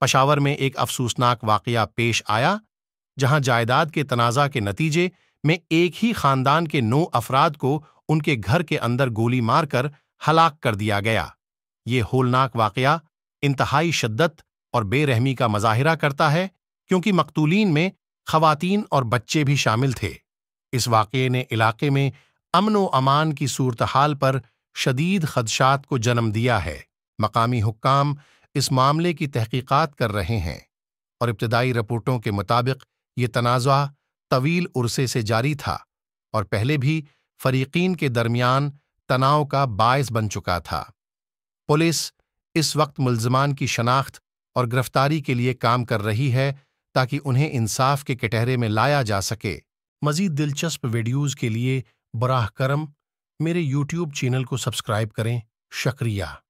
पशावर में एक अफसोसनाक वाकया पेश आया जहां जायदाद के तनाज़ा के नतीजे में एक ही खानदान के नौ अफराद को उनके घर के अंदर गोली मारकर हलाक कर दिया गया ये होलनाक वाकया इंतहाई शद्दत और बेरहमी का मजाहरा करता है क्योंकि मकतूलिन में खवातीन और बच्चे भी शामिल थे इस वाक़े ने इलाके में अमन व अमान की सूरत हाल पर शदीद खदशात को जन्म दिया है मकामी हुकाम इस मामले की तहकीकात कर रहे हैं और इब्तदाई रिपोर्टों के मुताबिक ये तनाज़ा तवील उर्से से जारी था और पहले भी फरीकीन के दरमियान तनाव का बायस बन चुका था पुलिस इस वक्त मुलजमान की शनाख्त और गिरफ्तारी के लिए काम कर रही है ताकि उन्हें इंसाफ के कटहरे में लाया जा सके मजीद दिलचस्प वीडियोज़ के लिए बराह करम मेरे यूट्यूब चैनल को सब्सक्राइब करें शक्रिया